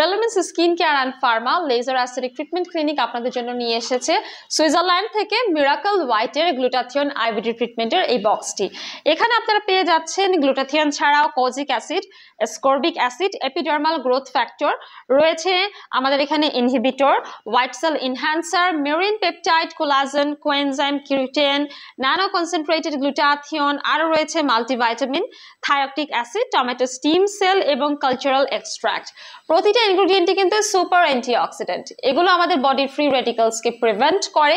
relevance skin care and pharma laser acidic treatment clinic আপনাদের জন্য নিয়ে এসেছে সুইজারল্যান্ড থেকে মিরাকল হোয়াইটের গ্লুটাথিয়ন আইবিডি ট্রিটমেন্টের এই বক্সটি এখানে আপনারা পেয়ে যাচ্ছেন গ্লুটাথিয়ন ছাড়াও kojic acid ascorbic acid epidermal growth factor রয়েছে আমাদের এখানে inhibitor white cell enhancer marine peptide collagen coenzyme Q ten nano concentrated glutathione আরও রয়েছে multivitamin thioctic acid tomato stem cell এবং কালচারাল এক্সট্রাক্ট প্রতি তিনটা ইনগ্রিডিয়েন্টই কিন্তু সুপার অ্যান্টিঅক্সিডেন্ট এগুলো আমাদের বডির ফ্রি রেডিকালসকে প্রিভেন্ট করে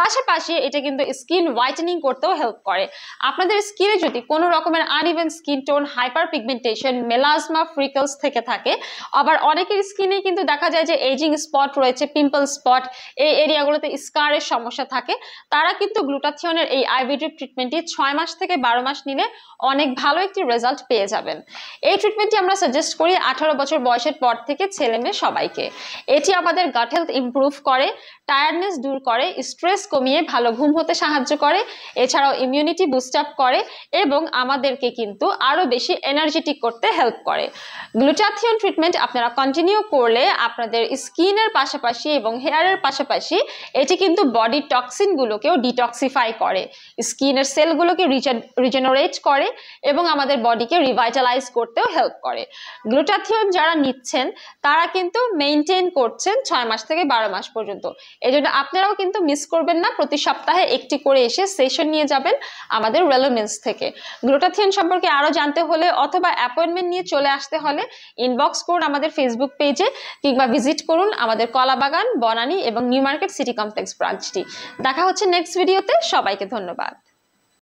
পাশাপাশি এটা কিন্তু স্কিন হোয়াইটেনিং করতেও হেল্প করে আপনাদের স্কিনে যদি কোনো রকমের uneven skin tone hyper pigmentation melasma freckles থেকে থাকে আবার অনেকের স্কিনে কিন্তু দেখা যায় যে এজিং স্পট রয়েছে পিম্পল স্পট এই এরিয়াগুলোতে স্কারের সমস্যা থাকে তারা কিন্তু গ্লুটাথিয়নের এই আইভিডির ট্রিটমেন্টটি ছয় মাস থেকে বারো মাস নিলে অনেক ভালো একটি রেজাল্ট পেয়ে যাবেন এই ট্রিটমেন্টটি আমরা সাজেস্ট করি আঠারো বছর বয়সের পর থেকে ছেলে মেয়ে সবাইকে এটি আমাদের গাট হেলথ ইম্প্রুভ করে টায়ার্ডনেস দূর করে স্ট্রেস কমিয়ে ভালো ঘুম হতে সাহায্য করে এছাড়াও ইমিউনিটি বুস্ট আপ করে এবং আমাদেরকে কিন্তু আরও বেশি এনার্জেটিক করতে হেল্প করে গ্লুটাথিয়ন ট্রিটমেন্ট আপনারা কন্টিনিউ করলে আপনাদের স্কিনের পাশাপাশি এবং হেয়ারের পাশাপাশি এটি কিন্তু বডি টক্সিনগুলোকেও ডিটক্সিফাই করে স্কিনের সেলগুলোকে রিজেনারেট করে এবং আমাদের বডিকে রিভাইটালাইজ করতেও হেল্প করে গ্লুটাথিয়ন যারা নিচ্ছেন তারা কিন্তু মেনটেন করছেন ছয় মাস থেকে বারো মাস পর্যন্ত এজন্য আপনারাও কিন্তু মিস করবেন করবেন না প্রতি সপ্তাহে একটি করে এসে সেশন নিয়ে যাবেন আমাদের রেলোমেন্স থেকে গ্লুটাথিয়ান সম্পর্কে আরও জানতে হলে অথবা অ্যাপয়েন্টমেন্ট নিয়ে চলে আসতে হলে ইনবক্স করুন আমাদের ফেসবুক পেজে কিংবা ভিজিট করুন আমাদের কলাবাগান বনানী এবং নিউ মার্কেট সিটি কমপ্লেক্স ব্রাঞ্চটি দেখা হচ্ছে নেক্সট ভিডিওতে সবাইকে ধন্যবাদ